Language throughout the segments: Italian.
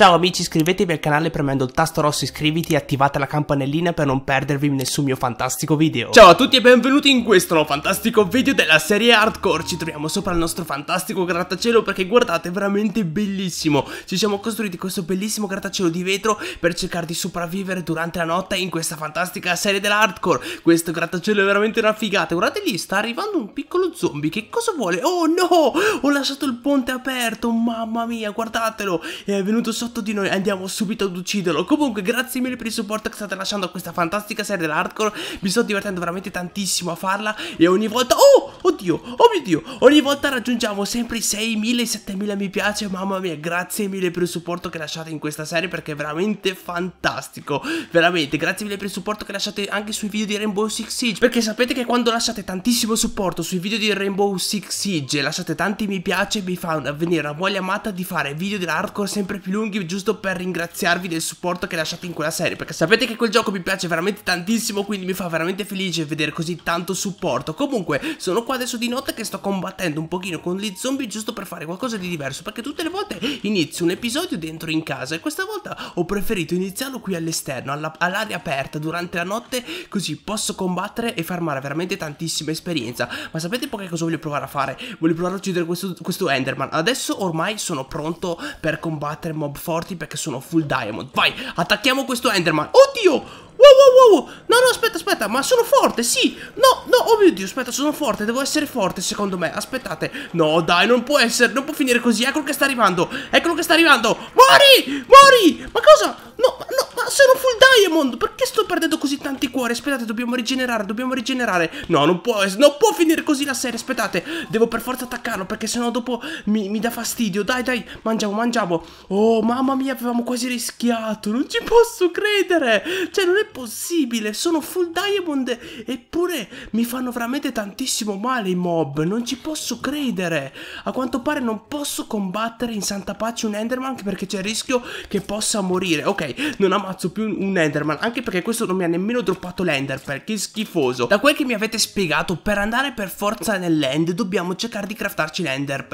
Ciao amici, iscrivetevi al canale premendo il tasto rosso iscriviti e attivate la campanellina per non perdervi nessun mio fantastico video. Ciao a tutti e benvenuti in questo nuovo fantastico video della serie Hardcore. Ci troviamo sopra il nostro fantastico grattacielo perché guardate, è veramente bellissimo. Ci siamo costruiti questo bellissimo grattacielo di vetro per cercare di sopravvivere durante la notte in questa fantastica serie dell'Hardcore. Questo grattacielo è veramente una figata. Guardate lì, sta arrivando un piccolo zombie. Che cosa vuole? Oh no! Ho lasciato il ponte aperto, mamma mia, guardatelo. È venuto sotto sotto di noi andiamo subito ad ucciderlo Comunque grazie mille per il supporto che state lasciando a questa fantastica serie dell'hardcore Mi sto divertendo veramente tantissimo a farla E ogni volta... Oh! Oddio! Oh mio Dio! Ogni volta raggiungiamo sempre i 6.000 7.000 mi piace Mamma mia, grazie mille per il supporto che lasciate in questa serie Perché è veramente fantastico Veramente, grazie mille per il supporto che lasciate anche sui video di Rainbow Six Siege Perché sapete che quando lasciate tantissimo supporto sui video di Rainbow Six Siege E lasciate tanti mi piace Mi fa venire la voglia matta di fare video dell'hardcore sempre più lunghi video giusto per ringraziarvi del supporto che lasciate in quella serie Perché sapete che quel gioco mi piace veramente tantissimo Quindi mi fa veramente felice vedere così tanto supporto Comunque sono qua adesso di notte che sto combattendo un pochino con gli zombie Giusto per fare qualcosa di diverso Perché tutte le volte inizio un episodio dentro in casa E questa volta ho preferito iniziarlo qui all'esterno All'aria all aperta durante la notte Così posso combattere e farmare veramente tantissima esperienza Ma sapete un po' che cosa voglio provare a fare? Voglio provare a uccidere questo, questo Enderman Adesso ormai sono pronto per combattere mob forti perché sono full diamond Vai, attacchiamo questo Enderman Oddio, wow, wow, wow. No, no, aspetta, aspetta, ma sono forte, sì. No, no, oh mio Dio, aspetta, sono forte, devo essere forte, secondo me. Aspettate. No, dai, non può essere, non può finire così. Eccolo che sta arrivando, eccolo che sta arrivando. Mori mori Ma cosa? No, no, ma sono full diamond. Perché sto perdendo così tanti cuori? Aspettate, dobbiamo rigenerare, dobbiamo rigenerare. No, non può, non può finire così la serie, aspettate. Devo per forza attaccarlo, perché sennò dopo mi, mi dà fastidio. Dai, dai, mangiamo, mangiamo. Oh, mamma mia, avevamo quasi rischiato. Non ci posso credere. Cioè, non è possibile possibile? Sono full diamond eppure mi fanno veramente tantissimo male i mob. Non ci posso credere. A quanto pare non posso combattere in santa pace un enderman perché c'è il rischio che possa morire. Ok, non ammazzo più un enderman. Anche perché questo non mi ha nemmeno droppato l'ender Che schifoso. Da quel che mi avete spiegato, per andare per forza nell'end dobbiamo cercare di craftarci l'ender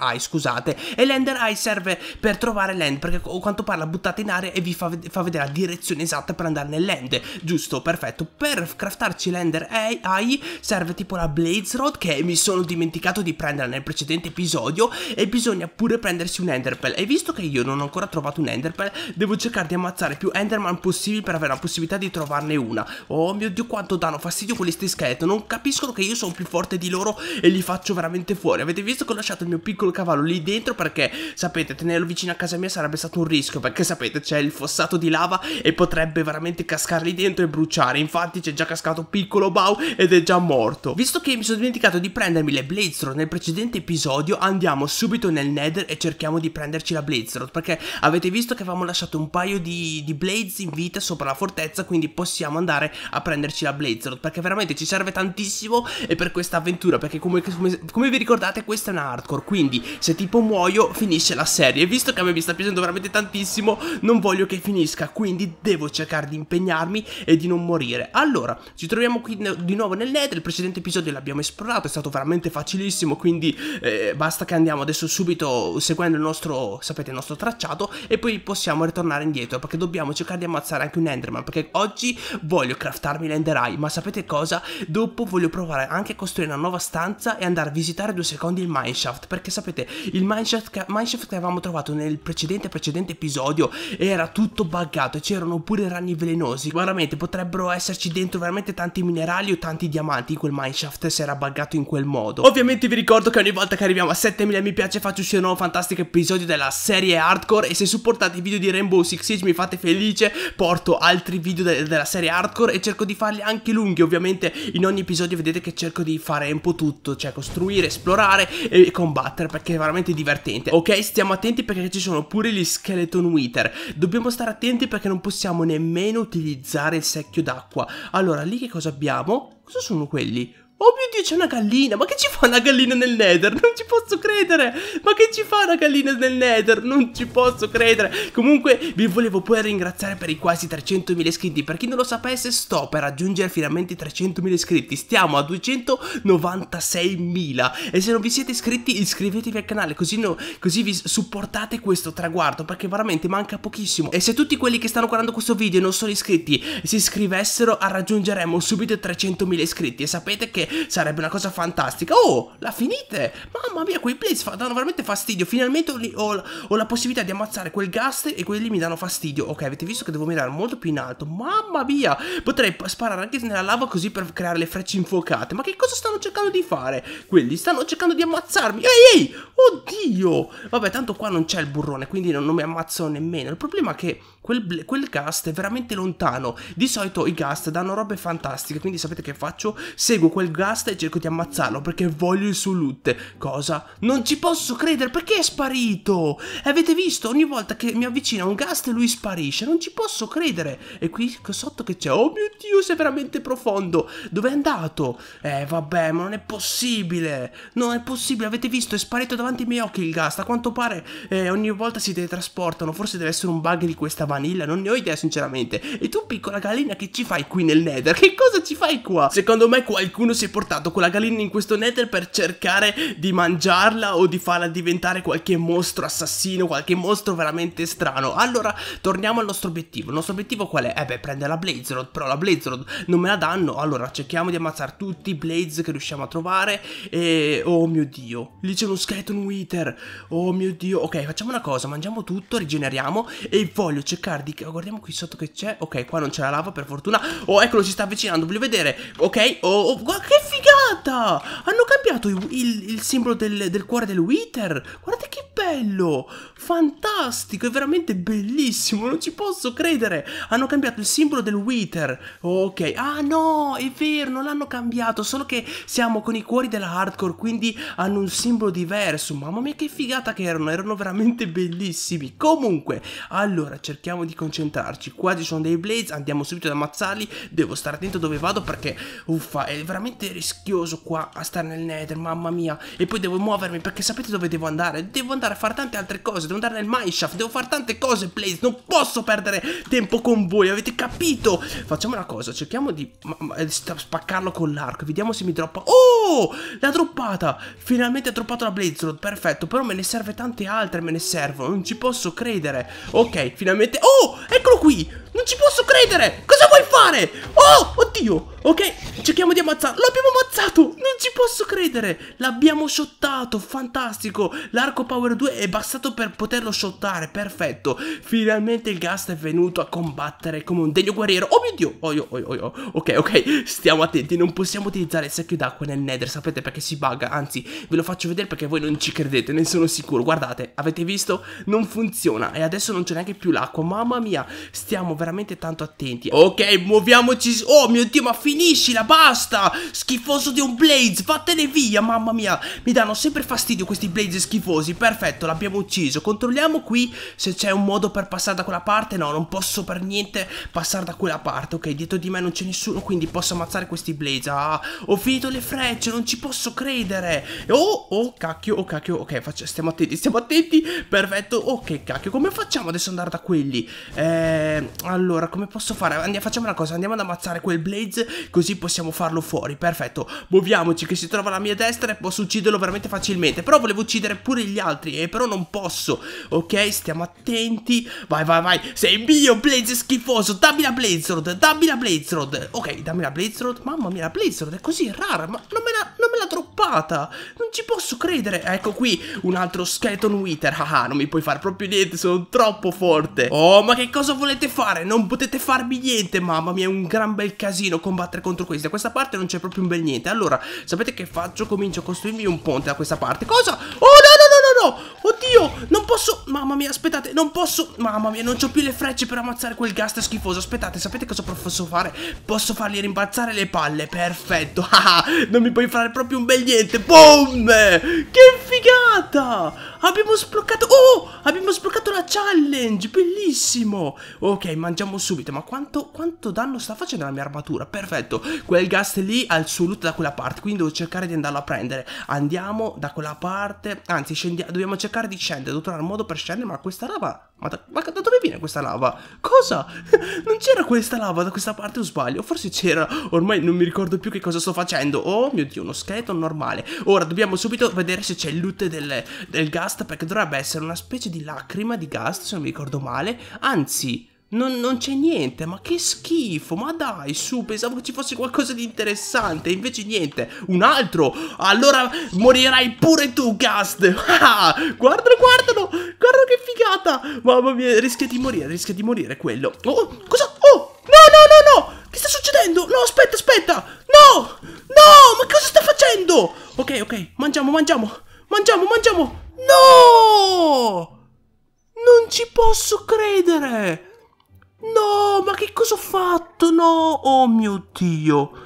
eye, scusate. E l'ender eye serve per trovare l'end perché a quanto pare la buttate in aria e vi fa, fa vedere la direzione esatta per andare nell'end niente, giusto, perfetto. Per craftarci l'Ender AI serve tipo la Blaze Rod che mi sono dimenticato di prendere nel precedente episodio e bisogna pure prendersi un Enderpearl. E visto che io non ho ancora trovato un Enderpearl, devo cercare di ammazzare più Enderman possibili per avere la possibilità di trovarne una. Oh mio Dio, quanto danno fastidio quelli sti scheletri. Non capiscono che io sono più forte di loro e li faccio veramente fuori. Avete visto che ho lasciato il mio piccolo cavallo lì dentro perché, sapete, tenerlo vicino a casa mia sarebbe stato un rischio perché, sapete, c'è il fossato di lava e potrebbe veramente cascare cascarli dentro e bruciare. Infatti c'è già cascato piccolo Bau ed è già morto. Visto che mi sono dimenticato di prendermi le Blazerod nel precedente episodio, andiamo subito nel Nether e cerchiamo di prenderci la Blazerod. Perché avete visto che avevamo lasciato un paio di, di Blades in vita sopra la fortezza, quindi possiamo andare a prenderci la Blazerod. Perché veramente ci serve tantissimo e per questa avventura. Perché come, come, come vi ricordate questa è una hardcore, quindi se tipo muoio finisce la serie. Visto che a me mi sta piacendo veramente tantissimo, non voglio che finisca, quindi devo cercare di impegnarmi allenarmi e di non morire. Allora, ci troviamo qui di nuovo nel Nether, il precedente episodio l'abbiamo esplorato, è stato veramente facilissimo, quindi eh, basta che andiamo adesso subito seguendo il nostro, sapete, il nostro tracciato e poi possiamo ritornare indietro perché dobbiamo cercare di ammazzare anche un Enderman perché oggi voglio craftarmi l'Ender Eye, ma sapete cosa? Dopo voglio provare anche a costruire una nuova stanza e andare a visitare due secondi il mineshaft perché sapete, il mineshaft che, mineshaft che avevamo trovato nel precedente precedente episodio era tutto buggato e c'erano pure ragni velenosi preziosi. Veramente potrebbero esserci dentro veramente tanti minerali o tanti diamanti in quel mineshaft se era buggato in quel modo. Ovviamente vi ricordo che ogni volta che arriviamo a 7000 mi piace faccio uscire un nuovo fantastico episodio della serie hardcore e se supportate i video di Rainbow Six Siege mi fate felice, porto altri video de della serie hardcore e cerco di farli anche lunghi. Ovviamente in ogni episodio vedete che cerco di fare un po' tutto, cioè costruire, esplorare e combattere perché è veramente divertente. Ok, stiamo attenti perché ci sono pure gli Skeleton Wither. Dobbiamo stare attenti perché non possiamo nemmeno utilizzare utilizzare il secchio d'acqua. Allora, lì che cosa abbiamo? Cosa sono quelli? Oh mio Dio, c'è una gallina! Ma che ci fa una gallina nel nether? Non ci posso credere! Ma che ci fa una gallina nel nether? Non ci posso credere! Comunque, vi volevo poi ringraziare per i quasi 300.000 iscritti. Per chi non lo sapesse, sto per raggiungere finalmente i 300.000 iscritti. Stiamo a 296.000. E se non vi siete iscritti, iscrivetevi al canale, così, no, così vi supportate questo traguardo, perché veramente manca pochissimo. E se tutti quelli che stanno guardando questo video non sono iscritti, si iscrivessero, raggiungeremo subito i 300.000 iscritti. E sapete che sarebbe una cosa fantastica. Oh, la finite! Mamma mia, quei blitz danno veramente fastidio. Finalmente ho, ho, ho la possibilità di ammazzare quel gas e quelli mi danno fastidio. Ok, avete visto che devo mirare molto più in alto. Mamma mia, potrei sparare anche nella lava così per creare le frecce infuocate. Ma che cosa stanno cercando di fare? Quelli stanno cercando di ammazzarmi. Ehi, ehi, oddio! Vabbè, tanto qua non c'è il burrone, quindi non, non, mi ammazzo nemmeno. Il problema è che quel, quel cast è veramente lontano. Di solito i gas danno robe fantastiche, quindi sapete che faccio? Seguo quel Gasta e cerco di ammazzarlo perché voglio il suo loot. Cosa? Non ci posso credere, perché è sparito? Avete visto? Ogni volta che mi avvicina un Gast lui sparisce, non ci posso credere. E qui sotto che c'è? Oh mio Dio, sei veramente profondo. Dove è andato? Eh, vabbè, ma non è possibile. Non è possibile, avete visto? È sparito davanti ai miei occhi il Gast. A quanto pare eh, ogni volta si teletrasportano. Forse deve essere un bug di questa vanilla, non ne ho idea sinceramente. E tu piccola gallina che ci fai qui nel Nether? Che cosa ci fai qua? Secondo me qualcuno si è portato quella gallina in questo nether per cercare di mangiarla o di farla diventare qualche mostro assassino, qualche mostro veramente strano. Allora, torniamo al nostro obiettivo. Il nostro obiettivo qual è? Eh beh, prendere la Blazerod, però la Blazerod non me la danno. Allora, cerchiamo di ammazzare tutti i Blaze che riusciamo a trovare e... Oh mio Dio, lì c'è uno Skeleton Wither. Oh mio Dio, ok, facciamo una cosa, mangiamo tutto, rigeneriamo e voglio cercare di... Guardiamo qui sotto che c'è. Ok, qua non c'è la lava, per fortuna. Oh, eccolo, ci sta avvicinando, voglio vedere. Ok, oh, oh, ok, che figata! Hanno cambiato il, il, il simbolo del, del, cuore del Wither. Guardate bello, fantastico, è veramente bellissimo, non ci posso credere. Hanno cambiato il simbolo del Wither. Ok, ah no, è vero, non l'hanno cambiato, solo che siamo con i cuori della hardcore, quindi hanno un simbolo diverso. Mamma mia che figata che erano, erano veramente bellissimi. Comunque, allora cerchiamo di concentrarci. Qua ci sono dei blades, andiamo subito ad ammazzarli. Devo stare attento dove vado perché uffa, è veramente rischioso qua a stare nel Nether, mamma mia. E poi devo muovermi perché sapete dove devo andare? Devo andare andare a fare tante altre cose, devo andare nel mineshaft, devo fare tante cose, Blaze, non posso perdere tempo con voi, avete capito? Facciamo una cosa, cerchiamo di eh, spaccarlo con l'arco, vediamo se mi droppa... Oh, l'ha droppata! Finalmente ha droppato la Blazerod, perfetto, però me ne serve tante altre, me ne servono, non ci posso credere. Ok, finalmente... Oh, eccolo qui! Non ci posso credere! Cosa vuoi fare? Oh, oddio! Ok, cerchiamo di ammazzarlo. L'abbiamo ammazzato! Non ci posso credere! L'abbiamo shottato, fantastico! L'arco Power 2 è bastato per poterlo shottare, perfetto. Finalmente il Gast è venuto a combattere come un degno guerriero. Oh mio Dio! Oh, oh, oh, oh. Ok, ok, stiamo attenti. Non possiamo utilizzare il secchio d'acqua nel Nether, sapete perché si bugga. Anzi, ve lo faccio vedere perché voi non ci credete, ne sono sicuro. Guardate, avete visto? Non funziona. E adesso non c'è neanche più l'acqua. Mamma mia, stiamo veramente veramente tanto attenti Ok, muoviamoci Oh mio Dio, ma finiscila, basta Schifoso di un Blaze, vattene via, mamma mia Mi danno sempre fastidio questi Blaze schifosi Perfetto, l'abbiamo ucciso Controlliamo qui se c'è un modo per passare da quella parte No, non posso per niente passare da quella parte Ok, dietro di me non c'è nessuno Quindi posso ammazzare questi Blaze Ah, ho finito le frecce, non ci posso credere Oh, oh, cacchio, oh, cacchio Ok, faccio, stiamo attenti, stiamo attenti Perfetto, ok, cacchio Come facciamo adesso ad andare da quelli? Eh, allora come posso fare? Andiamo, facciamo una cosa, andiamo ad ammazzare quel Blaze così possiamo farlo fuori, perfetto. Muoviamoci che si trova alla mia destra e posso ucciderlo veramente facilmente. Però volevo uccidere pure gli altri e eh, però non posso. Ok, stiamo attenti. Vai, vai, vai. Sei mio Blaze schifoso. Dammi la Blaze Rod, dammi la Blaze Rod. Ok, dammi la Blaze Rod. Mamma mia, la Blaze Rod è così rara, ma non me la, non me la droppata. Non ci posso credere. Ecco qui un altro Skeleton Wither. Haha, non mi puoi fare proprio niente, sono troppo forte. Oh, ma che cosa volete fare? fare, non potete farmi niente, mamma mia, è un gran bel casino combattere contro questi, da questa parte non c'è proprio un bel niente, allora, sapete che faccio? Comincio a costruirmi un ponte da questa parte, cosa? Oh no no! no! Oddio! Non posso... Mamma mia, aspettate, non posso... Mamma mia, non ho più le frecce per ammazzare quel gas schifoso. Aspettate, sapete cosa posso fare? Posso fargli rimbalzare le palle. Perfetto. non mi puoi fare proprio un bel niente. Boom! Che figata! Abbiamo sbloccato... Oh! Abbiamo sbloccato la challenge! Bellissimo! Ok, mangiamo subito. Ma quanto, quanto danno sta facendo la mia armatura? Perfetto. Quel gas lì ha il suo loot da quella parte. Quindi devo cercare di andarlo a prendere. Andiamo da quella parte. Anzi, scendiamo dobbiamo cercare di scendere, devo trovare un modo per scendere, ma questa lava... Ma da, ma da dove viene questa lava? Cosa? non c'era questa lava da questa parte o sbaglio? Forse c'era, ormai non mi ricordo più che cosa sto facendo. Oh mio Dio, uno scheletro normale. Ora dobbiamo subito vedere se c'è il loot del, del ghast, perché dovrebbe essere una specie di lacrima di ghast, se non mi ricordo male. Anzi... Non, non c'è niente, ma che schifo, ma dai, su, pensavo che ci fosse qualcosa di interessante, invece niente, un altro, allora morirai pure tu, Gast, ah, guardalo, guardalo, guarda che figata, mamma mia, rischia di morire, rischia di morire quello, oh, cosa, oh, no, no, no, no, che sta succedendo, no, aspetta, aspetta, no, no, ma cosa sta facendo, ok, ok, mangiamo, mangiamo, mangiamo, mangiamo, no, non ci posso credere, No, ma che cosa ho fatto? No, oh mio Dio.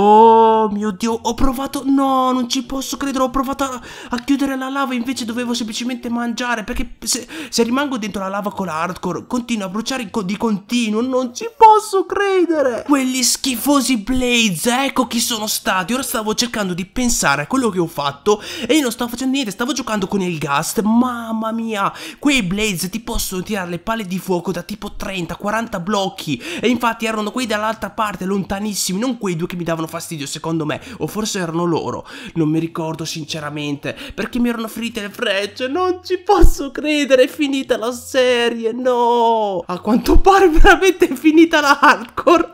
Oh mio dio, ho provato... No, non ci posso credere, ho provato a, a chiudere la lava, invece dovevo semplicemente mangiare, perché se, se, rimango dentro la lava con l'hardcore, continuo a bruciare di continuo, non ci posso credere! Quelli schifosi Blades, ecco chi sono stati, ora stavo cercando di pensare a quello che ho fatto e io non stavo facendo niente, stavo giocando con il ghast, mamma mia! Quei Blades ti possono tirare le palle di fuoco da tipo 30-40 blocchi e infatti erano quelli dall'altra parte, lontanissimi, non quei due che mi davano fastidio secondo me, o forse erano loro, non mi ricordo sinceramente, perché mi erano ferite le frecce, non ci posso credere, è finita la serie, no! A quanto pare veramente è finita la hardcore!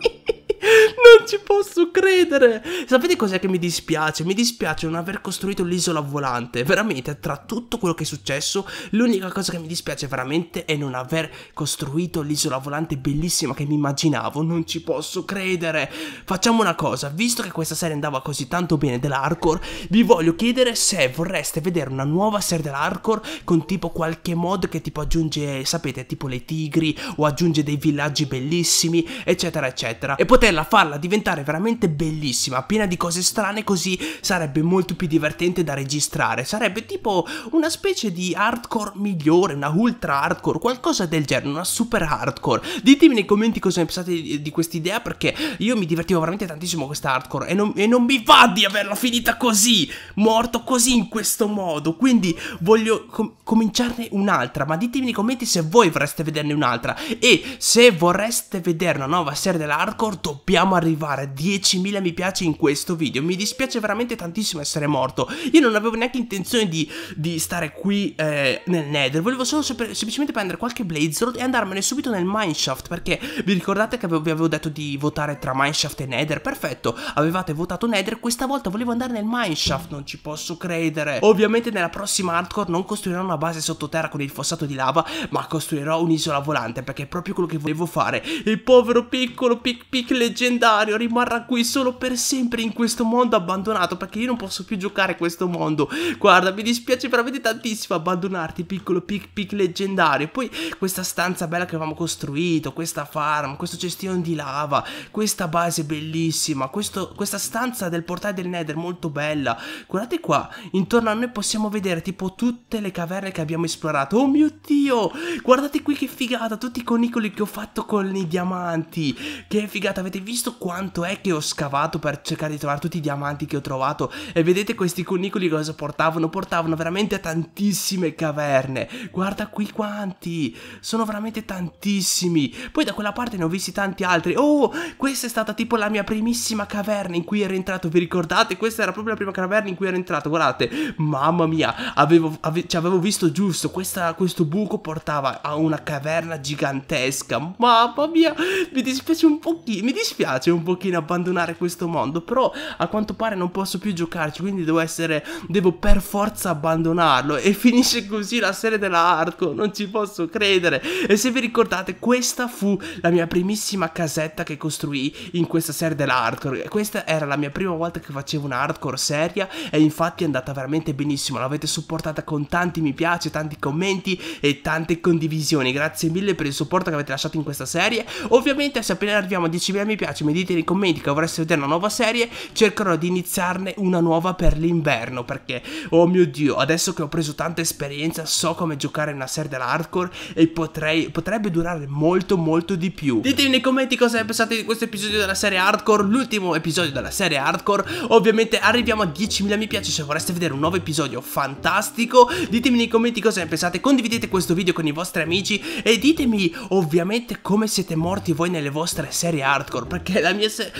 ci posso credere. Sapete cos'è che mi dispiace? Mi dispiace non aver costruito l'isola volante. Veramente, tra tutto quello che è successo, l'unica cosa che mi dispiace veramente è non aver costruito l'isola volante bellissima che mi immaginavo. Non ci posso credere. Facciamo una cosa, visto che questa serie andava così tanto bene dell'hardcore, vi voglio chiedere se vorreste vedere una nuova serie dell'hardcore con tipo qualche mod che tipo aggiunge, sapete, tipo le tigri o aggiunge dei villaggi bellissimi, eccetera, eccetera. E poterla farla diventare diventare veramente bellissima, piena di cose strane, così sarebbe molto più divertente da registrare. Sarebbe tipo una specie di hardcore migliore, una ultra hardcore, qualcosa del genere, una super hardcore. Ditemi nei commenti cosa ne pensate di, di questa perché io mi divertivo veramente tantissimo con questa hardcore e non, e non mi va di averla finita così, morto così in questo modo. Quindi voglio com cominciarne un'altra, ma ditemi nei commenti se voi vorreste vederne un'altra e se vorreste vedere una nuova serie dell'hardcore dobbiamo arrivare arrivare a 10.000 mi piace in questo video Mi dispiace veramente tantissimo essere morto Io non avevo neanche intenzione di, di stare qui eh, nel nether Volevo solo semplicemente prendere qualche Blazer e andarmene subito nel mineshaft Perché vi ricordate che vi avevo detto di votare tra mineshaft e nether? Perfetto, avevate votato nether Questa volta volevo andare nel mineshaft Non ci posso credere Ovviamente nella prossima hardcore non costruirò una base sottoterra con il fossato di lava Ma costruirò un'isola volante Perché è proprio quello che volevo fare Il povero piccolo pic pic leggendario Mario rimarrà qui solo per sempre in questo mondo abbandonato perché io non posso più giocare questo mondo. Guarda, mi dispiace veramente tantissimo abbandonarti, piccolo Pic Pic leggendario. Poi questa stanza bella che avevamo costruito, questa farm, questo cestino di lava, questa base bellissima, questo, questa stanza del portale del Nether molto bella. Guardate qua, intorno a noi possiamo vedere tipo tutte le caverne che abbiamo esplorato. Oh mio Dio, guardate qui che figata, tutti i conicoli che ho fatto con i diamanti. Che figata, avete visto quanto quanto è che ho scavato per cercare di trovare tutti i diamanti che ho trovato e vedete questi cunicoli cosa portavano? Portavano veramente a tantissime caverne, guarda qui quanti, sono veramente tantissimi, poi da quella parte ne ho visti tanti altri, oh questa è stata tipo la mia primissima caverna in cui ero entrato, vi ricordate? Questa era proprio la prima caverna in cui ero entrato, guardate, mamma mia, avevo, ave ci avevo visto giusto, questa, questo buco portava a una caverna gigantesca, mamma mia, mi dispiace un pochino, mi dispiace un pochino pochino abbandonare questo mondo, però a quanto pare non posso più giocarci, quindi devo essere, devo per forza abbandonarlo e finisce così la serie della hardcore, non ci posso credere. E se vi ricordate, questa fu la mia primissima casetta che costruì in questa serie della hardcore, questa era la mia prima volta che facevo una hardcore seria e infatti è andata veramente benissimo, l'avete supportata con tanti mi piace, tanti commenti e tante condivisioni, grazie mille per il supporto che avete lasciato in questa serie, ovviamente se appena arriviamo a 10.000 mi piace mi dite mettete nei commenti che vorreste vedere una nuova serie, cercherò di iniziarne una nuova per l'inverno, perché, oh mio Dio, adesso che ho preso tanta esperienza, so come giocare in una serie dell'hardcore e potrei, potrebbe durare molto molto di più. Ditemi nei commenti cosa ne pensate di questo episodio della serie hardcore, l'ultimo episodio della serie hardcore, ovviamente arriviamo a 10.000 mi piace se vorreste vedere un nuovo episodio fantastico, ditemi nei commenti cosa ne pensate, condividete questo video con i vostri amici e ditemi ovviamente come siete morti voi nelle vostre serie hardcore, perché la mia di essere...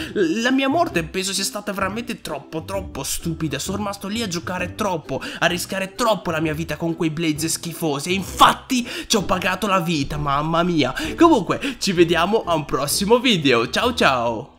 La mia morte penso sia stata veramente troppo, troppo stupida. Sono rimasto lì a giocare troppo, a rischiare troppo la mia vita con quei blaze schifosi. E infatti ci ho pagato la vita, mamma mia. Comunque, ci vediamo a un prossimo video. Ciao ciao!